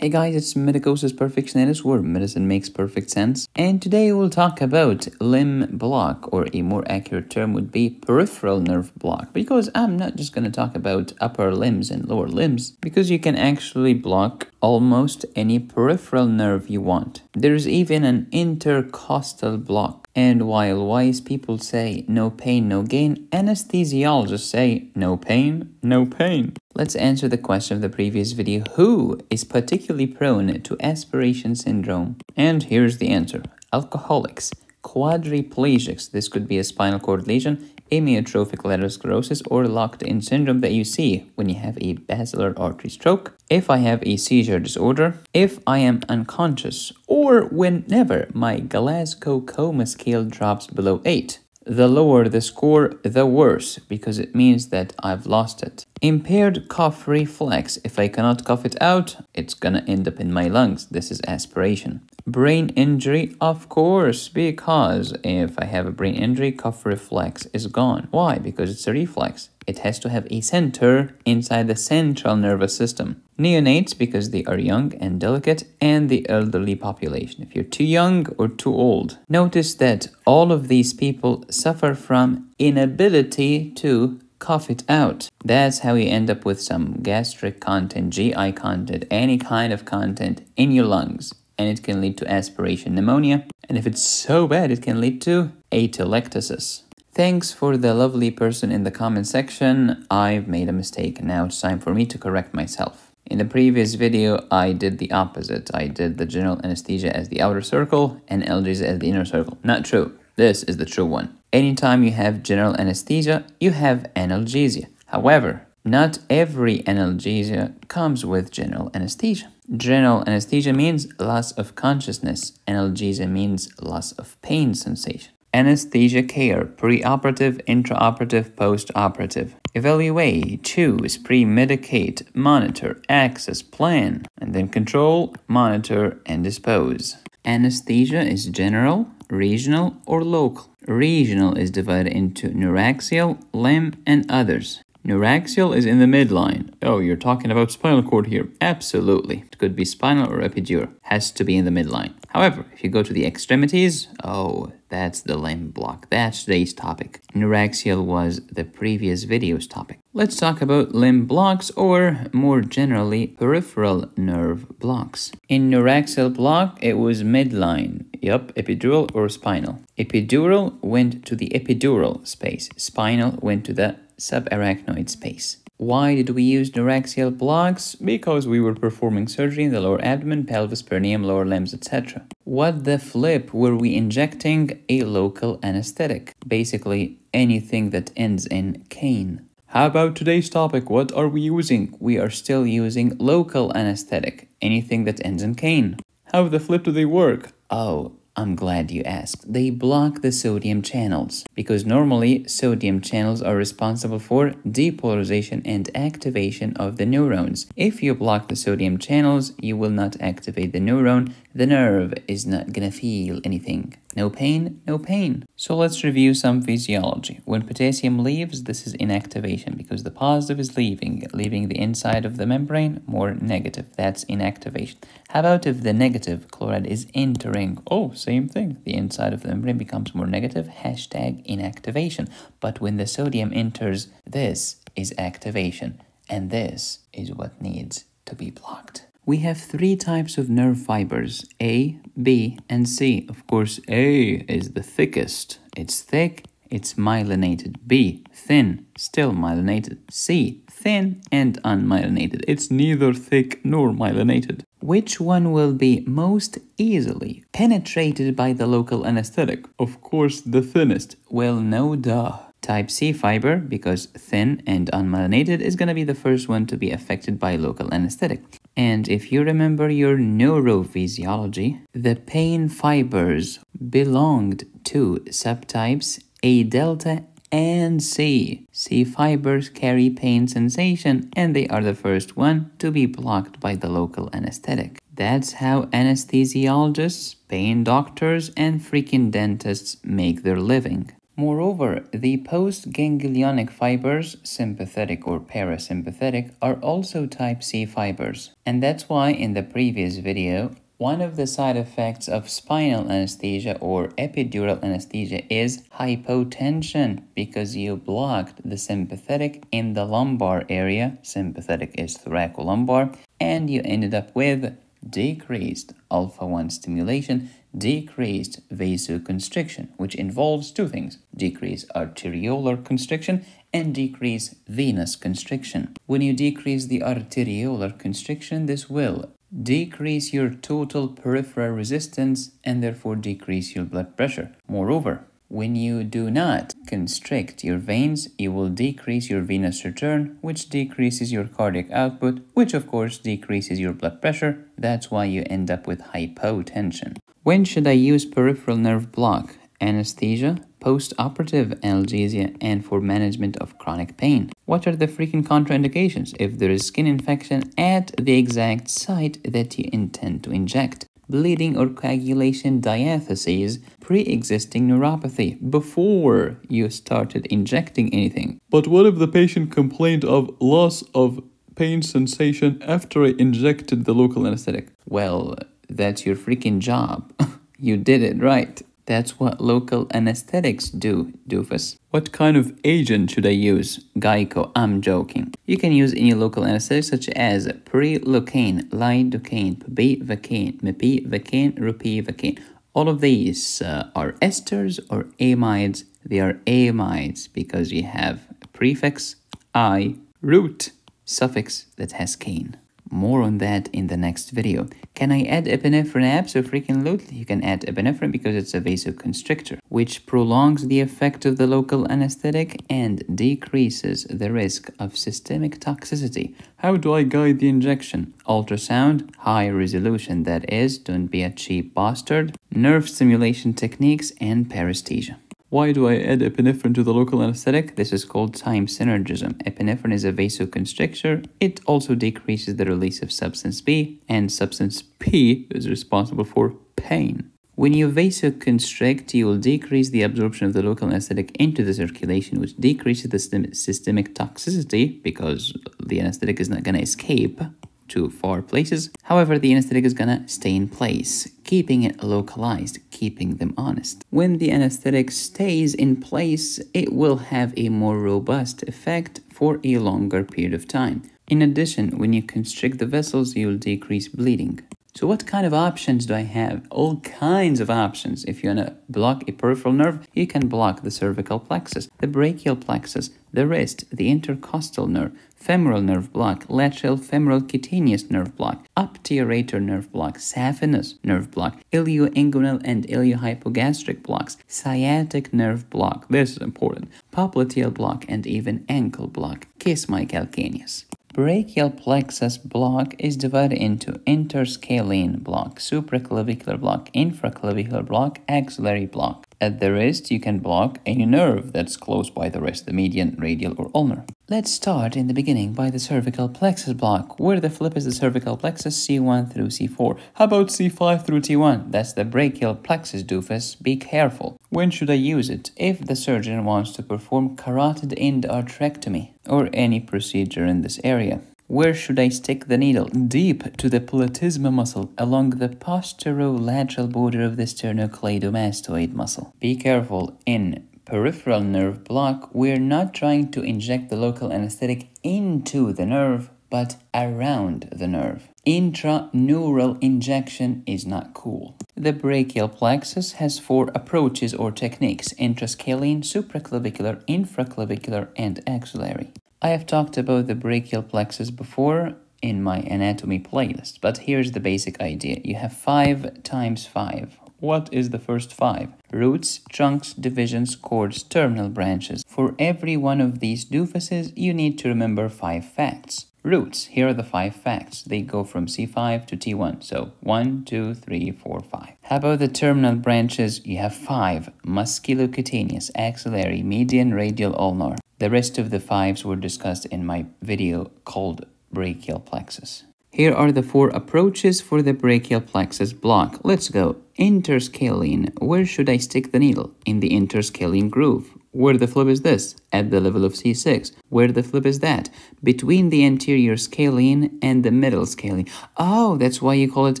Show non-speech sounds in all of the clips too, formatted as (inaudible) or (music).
Hey guys, it's Medicosis Perfectionatus where medicine makes perfect sense. And today we'll talk about limb block, or a more accurate term would be peripheral nerve block, because I'm not just going to talk about upper limbs and lower limbs, because you can actually block almost any peripheral nerve you want. There's even an intercostal block. And while wise people say no pain, no gain, anesthesiologists say no pain, no pain. Let's answer the question of the previous video, who is particularly prone to aspiration syndrome? And here's the answer, alcoholics, quadriplegics, this could be a spinal cord lesion, amyotrophic lateral sclerosis, or locked-in syndrome that you see when you have a basilar artery stroke, if I have a seizure disorder, if I am unconscious, or whenever my Glasgow coma scale drops below 8. The lower the score, the worse, because it means that I've lost it. Impaired cough reflex. If I cannot cough it out, it's gonna end up in my lungs. This is aspiration. Brain injury, of course, because if I have a brain injury, cough reflex is gone. Why? Because it's a reflex. It has to have a center inside the central nervous system. Neonates, because they are young and delicate, and the elderly population, if you're too young or too old. Notice that all of these people suffer from inability to cough it out. That's how you end up with some gastric content, GI content, any kind of content in your lungs. And it can lead to aspiration pneumonia. And if it's so bad, it can lead to atelectasis. Thanks for the lovely person in the comment section. I've made a mistake. Now it's time for me to correct myself. In the previous video, I did the opposite. I did the general anesthesia as the outer circle and LGs as the inner circle. Not true. This is the true one. Anytime you have general anesthesia, you have analgesia. However, not every analgesia comes with general anesthesia. General anesthesia means loss of consciousness. Analgesia means loss of pain sensation. Anesthesia care, preoperative, intraoperative, postoperative. Evaluate, choose, pre-medicate, monitor, access, plan, and then control, monitor, and dispose. Anesthesia is general, regional, or local. Regional is divided into neuraxial, limb, and others. Neuraxial is in the midline. Oh, you're talking about spinal cord here. Absolutely. It could be spinal or epidural. Has to be in the midline. However, if you go to the extremities, oh, that's the limb block. That's today's topic. Neuraxial was the previous video's topic. Let's talk about limb blocks or, more generally, peripheral nerve blocks. In neuraxial block, it was midline. Yup, epidural or spinal. Epidural went to the epidural space. Spinal went to the subarachnoid space. Why did we use neuraxial blocks? Because we were performing surgery in the lower abdomen, pelvis, perineum, lower limbs, etc. What the flip were we injecting? A local anesthetic. Basically, anything that ends in cane. How about today's topic? What are we using? We are still using local anesthetic, anything that ends in cane. How the flip do they work? Oh, I'm glad you asked. They block the sodium channels because normally sodium channels are responsible for depolarization and activation of the neurons. If you block the sodium channels, you will not activate the neuron. The nerve is not gonna feel anything. No pain, no pain. So let's review some physiology. When potassium leaves, this is inactivation because the positive is leaving, leaving the inside of the membrane, more negative. That's inactivation. How about if the negative chloride is entering? Oh, same thing. The inside of the membrane becomes more negative, hashtag inactivation. But when the sodium enters, this is activation. And this is what needs to be blocked. We have three types of nerve fibers A, B, and C. Of course, A is the thickest. It's thick, it's myelinated. B, thin, still myelinated. C, thin and unmyelinated. It's neither thick nor myelinated. Which one will be most easily penetrated by the local anesthetic? Of course, the thinnest. Well, no duh. Type C fiber, because thin and unmyelinated, is going to be the first one to be affected by local anesthetic. And if you remember your neurophysiology, the pain fibers belonged to subtypes A delta and C. C fibers carry pain sensation and they are the first one to be blocked by the local anesthetic. That's how anesthesiologists, pain doctors, and freaking dentists make their living. Moreover, the postganglionic fibers, sympathetic or parasympathetic, are also type C fibers. And that's why in the previous video, one of the side effects of spinal anesthesia or epidural anesthesia is hypotension because you blocked the sympathetic in the lumbar area, sympathetic is thoracolumbar, and you ended up with decreased alpha 1 stimulation, decreased vasoconstriction, which involves two things decreased arteriolar constriction and decreased venous constriction. When you decrease the arteriolar constriction, this will decrease your total peripheral resistance and therefore decrease your blood pressure. Moreover, when you do not constrict your veins, you will decrease your venous return, which decreases your cardiac output, which of course decreases your blood pressure. That's why you end up with hypotension. When should I use peripheral nerve block? Anesthesia, post-operative analgesia, and for management of chronic pain. What are the freaking contraindications if there is skin infection at the exact site that you intend to inject? bleeding or coagulation diathesis, pre-existing neuropathy before you started injecting anything. But what if the patient complained of loss of pain sensation after I injected the local anesthetic? Well, that's your freaking job. (laughs) you did it right. That's what local anesthetics do, doofus. What kind of agent should I use? Geico, I'm joking. You can use any local anesthetic such as prilocaine, lidocaine, pibivacaine, mepivacaine, rupivacaine. All of these uh, are esters or amides. They are amides because you have a prefix I, root, suffix that has cane. More on that in the next video. Can I add epinephrine? Absolutely, you can add epinephrine because it's a vasoconstrictor, which prolongs the effect of the local anesthetic and decreases the risk of systemic toxicity. How do I guide the injection? Ultrasound, high resolution that is, don't be a cheap bastard, nerve stimulation techniques, and paresthesia. Why do I add epinephrine to the local anesthetic? This is called time synergism. Epinephrine is a vasoconstrictor. It also decreases the release of substance B, and substance P is responsible for pain. When you vasoconstrict, you will decrease the absorption of the local anesthetic into the circulation, which decreases the systemic toxicity because the anesthetic is not going to escape to four places. However, the anesthetic is gonna stay in place, keeping it localized, keeping them honest. When the anesthetic stays in place, it will have a more robust effect for a longer period of time. In addition, when you constrict the vessels, you'll decrease bleeding. So what kind of options do I have? All kinds of options. If you want to block a peripheral nerve, you can block the cervical plexus, the brachial plexus, the wrist, the intercostal nerve, femoral nerve block, lateral femoral cutaneous nerve block, obturator nerve block, saphenous nerve block, ilioinguinal and iliohypogastric blocks, sciatic nerve block. This is important popliteal block, and even ankle block, calcaneus. Brachial plexus block is divided into interscalene block, supraclavicular block, infraclavicular block, axillary block. At the wrist, you can block any nerve that's close by the wrist, the median, radial, or ulnar. Let's start in the beginning by the cervical plexus block, where the flip is the cervical plexus C1 through C4. How about C5 through T1? That's the brachial plexus, doofus. Be careful. When should I use it? If the surgeon wants to perform carotid endarterectomy or any procedure in this area. Where should I stick the needle? Deep to the platysma muscle, along the posterolateral border of the sternocleidomastoid muscle. Be careful, in peripheral nerve block, we're not trying to inject the local anesthetic into the nerve, but around the nerve. Intraneural injection is not cool. The brachial plexus has four approaches or techniques, intrascalene, supraclavicular, infraclavicular, and axillary. I have talked about the brachial plexus before in my anatomy playlist, but here's the basic idea. You have 5 times 5. What is the first 5? Roots, trunks, divisions, cords, terminal branches. For every one of these doofuses, you need to remember 5 facts. Roots, here are the five facts. They go from C5 to T1. So 1, 2, 3, 4, 5. How about the terminal branches? You have five. Musculocutaneous, axillary, median, radial, ulnar. The rest of the fives were discussed in my video called brachial plexus. Here are the four approaches for the brachial plexus block. Let's go. Interscalene. Where should I stick the needle? In the interscalene groove where the flip is this, at the level of C6, where the flip is that, between the anterior scalene and the middle scalene. Oh, that's why you call it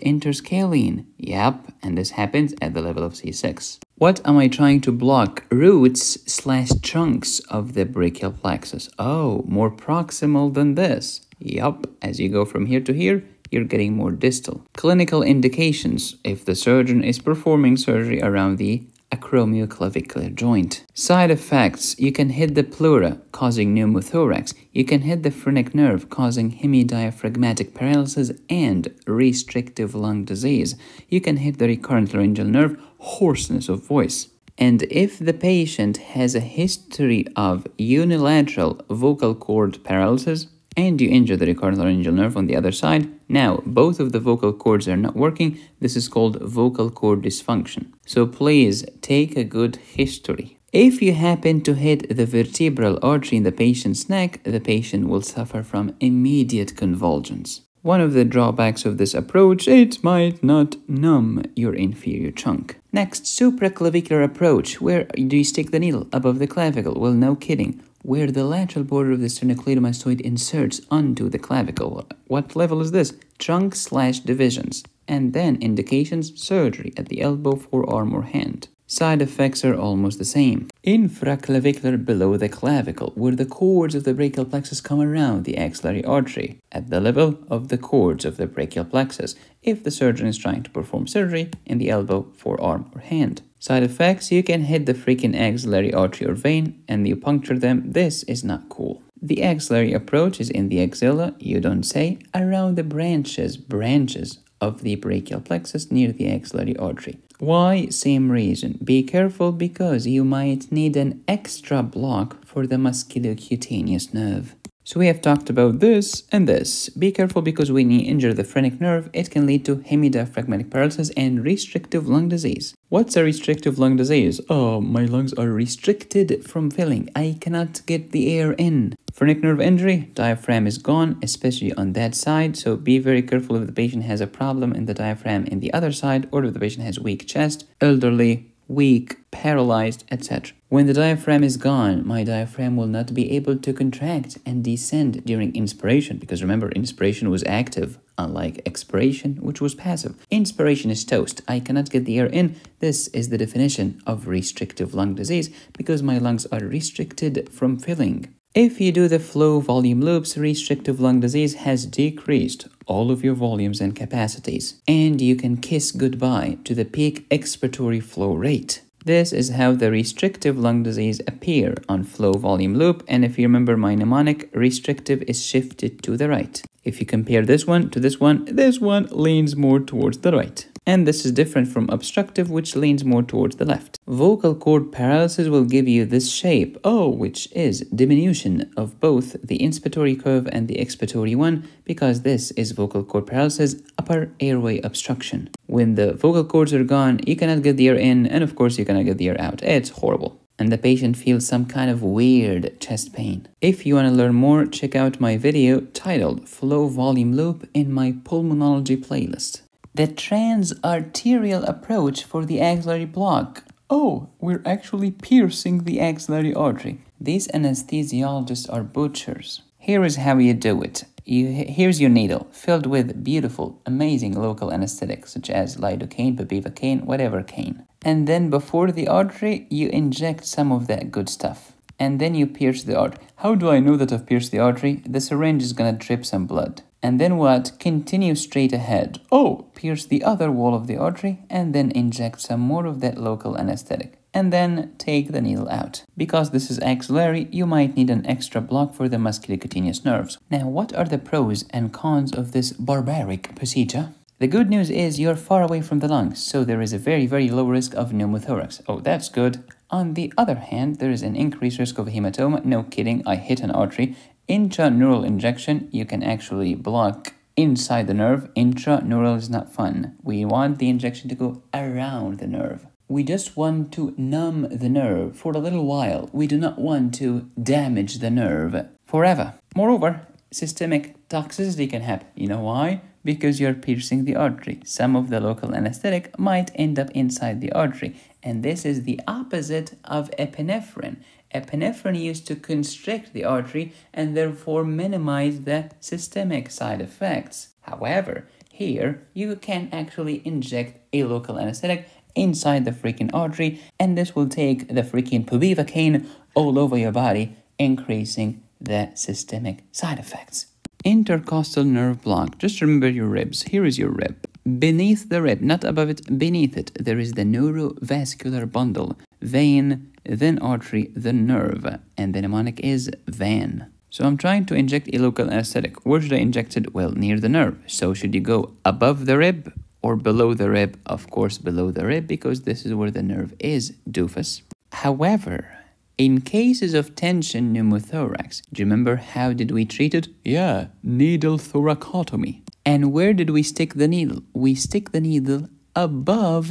interscalene. Yep, and this happens at the level of C6. What am I trying to block? Roots slash chunks of the brachial plexus. Oh, more proximal than this. Yup, as you go from here to here, you're getting more distal. Clinical indications, if the surgeon is performing surgery around the acromioclavicular joint. Side effects you can hit the pleura, causing pneumothorax, you can hit the phrenic nerve, causing hemidiaphragmatic paralysis and restrictive lung disease, you can hit the recurrent laryngeal nerve, hoarseness of voice. And if the patient has a history of unilateral vocal cord paralysis and you injure the recurrent laryngeal nerve on the other side, now, both of the vocal cords are not working. This is called vocal cord dysfunction. So please take a good history. If you happen to hit the vertebral artery in the patient's neck, the patient will suffer from immediate convulsions. One of the drawbacks of this approach, it might not numb your inferior chunk. Next, supraclavicular approach. Where do you stick the needle? Above the clavicle. Well, no kidding where the lateral border of the sternocleidomastoid inserts onto the clavicle. What level is this? Trunk slash divisions. And then indications surgery at the elbow, forearm, or hand. Side effects are almost the same. Infraclavicular below the clavicle, where the cords of the brachial plexus come around the axillary artery, at the level of the cords of the brachial plexus, if the surgeon is trying to perform surgery in the elbow, forearm, or hand. Side effects, you can hit the freaking axillary artery or vein and you puncture them. This is not cool. The axillary approach is in the axilla, you don't say, around the branches, branches of the brachial plexus near the axillary artery. Why? Same reason. Be careful because you might need an extra block for the musculocutaneous nerve. So we have talked about this and this. Be careful because when you injure the phrenic nerve, it can lead to hemidiaphragmatic paralysis and restrictive lung disease. What's a restrictive lung disease? Oh, my lungs are restricted from filling. I cannot get the air in. Phrenic nerve injury, diaphragm is gone, especially on that side. So be very careful if the patient has a problem in the diaphragm in the other side or if the patient has weak chest. Elderly, weak, paralyzed, etc. When the diaphragm is gone, my diaphragm will not be able to contract and descend during inspiration because remember, inspiration was active, unlike expiration, which was passive. Inspiration is toast. I cannot get the air in. This is the definition of restrictive lung disease because my lungs are restricted from filling. If you do the flow volume loops, restrictive lung disease has decreased all of your volumes and capacities, and you can kiss goodbye to the peak expiratory flow rate. This is how the restrictive lung disease appear on flow volume loop, and if you remember my mnemonic, restrictive is shifted to the right. If you compare this one to this one, this one leans more towards the right and this is different from obstructive which leans more towards the left. Vocal cord paralysis will give you this shape, O, oh, which is diminution of both the inspiratory curve and the expiratory one because this is vocal cord paralysis, upper airway obstruction. When the vocal cords are gone, you cannot get the air in and of course you cannot get the air out. It's horrible and the patient feels some kind of weird chest pain. If you want to learn more, check out my video titled Flow Volume Loop in my pulmonology playlist the transarterial approach for the axillary block. Oh, we're actually piercing the axillary artery. These anesthesiologists are butchers. Here is how you do it. You, here's your needle, filled with beautiful, amazing local anesthetics such as lidocaine, bupivacaine, whatever cane. And then before the artery, you inject some of that good stuff. And then you pierce the artery. How do I know that I've pierced the artery? The syringe is gonna drip some blood and then what? Continue straight ahead. Oh, pierce the other wall of the artery and then inject some more of that local anesthetic. And then take the needle out. Because this is axillary, you might need an extra block for the musculocutaneous nerves. Now, what are the pros and cons of this barbaric procedure? The good news is you're far away from the lungs, so there is a very, very low risk of pneumothorax. Oh, that's good. On the other hand, there is an increased risk of hematoma. No kidding, I hit an artery Intraneural injection, you can actually block inside the nerve. Intraneural is not fun. We want the injection to go around the nerve. We just want to numb the nerve for a little while. We do not want to damage the nerve forever. Moreover, systemic toxicity can happen. You know why? Because you're piercing the artery. Some of the local anesthetic might end up inside the artery and this is the opposite of epinephrine. Epinephrine used to constrict the artery and therefore minimize the systemic side effects. However, here you can actually inject a local anesthetic inside the freaking artery and this will take the freaking pubivacaine all over your body, increasing the systemic side effects. Intercostal nerve block. Just remember your ribs. Here is your rib. Beneath the rib, not above it, beneath it, there is the neurovascular bundle, vein, then artery, then nerve, and the mnemonic is VAN. So I'm trying to inject a local anesthetic. Where should I inject it? Well, near the nerve. So should you go above the rib or below the rib? Of course, below the rib, because this is where the nerve is, doofus. However, in cases of tension pneumothorax, do you remember how did we treat it? Yeah, needle thoracotomy. And where did we stick the needle? We stick the needle above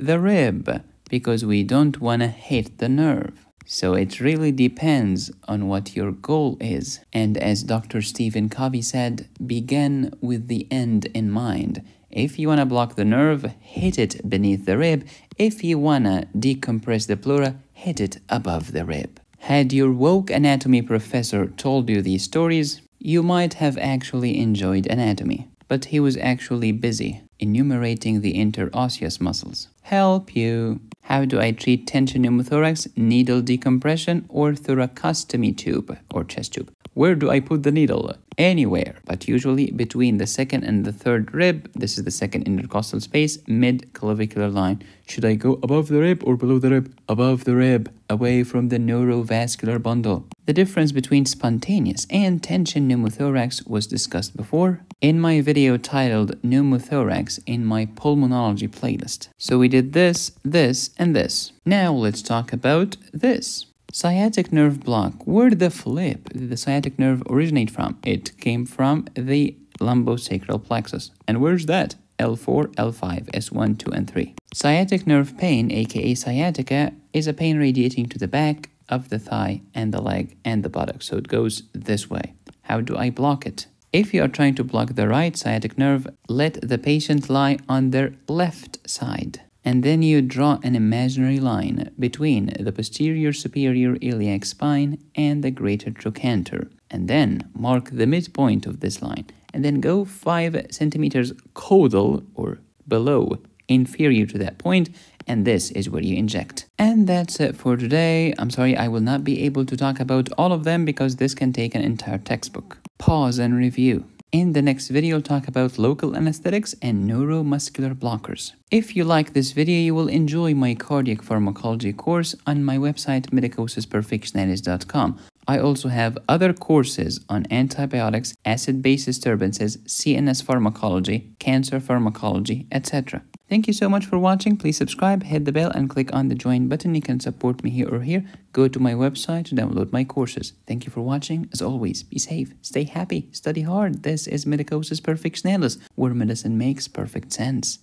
the rib because we don't want to hit the nerve. So it really depends on what your goal is. And as Dr. Stephen Covey said, begin with the end in mind. If you want to block the nerve, hit it beneath the rib. If you want to decompress the pleura, hit it above the rib. Had your woke anatomy professor told you these stories, you might have actually enjoyed anatomy but he was actually busy enumerating the interosseous muscles. Help you! How do I treat tension pneumothorax, needle decompression, or thoracostomy tube or chest tube? Where do I put the needle? anywhere, but usually between the second and the third rib, this is the second intercostal space, mid-clavicular line. Should I go above the rib or below the rib? Above the rib, away from the neurovascular bundle. The difference between spontaneous and tension pneumothorax was discussed before in my video titled Pneumothorax in my pulmonology playlist. So we did this, this, and this. Now let's talk about this. Sciatic nerve block. Where did the flip did the sciatic nerve originate from? It came from the lumbosacral plexus. And where's that? L4, L5, S1, 2, and 3. Sciatic nerve pain, aka sciatica, is a pain radiating to the back, of the thigh, and the leg, and the buttock. So it goes this way. How do I block it? If you are trying to block the right sciatic nerve, let the patient lie on their left side and then you draw an imaginary line between the posterior superior iliac spine and the greater trochanter, and then mark the midpoint of this line, and then go 5 centimeters caudal or below inferior to that point and this is where you inject. And that's it for today. I'm sorry I will not be able to talk about all of them because this can take an entire textbook. Pause and review. In the next video, I'll talk about local anesthetics and neuromuscular blockers. If you like this video, you will enjoy my cardiac pharmacology course on my website medicosisperfectionalis.com. I also have other courses on antibiotics, acid-base disturbances, CNS pharmacology, cancer pharmacology, etc. Thank you so much for watching. Please subscribe, hit the bell and click on the join button. You can support me here or here. Go to my website to download my courses. Thank you for watching. As always, be safe, stay happy, study hard. This is Medicosis Perfectionalis, where medicine makes perfect sense.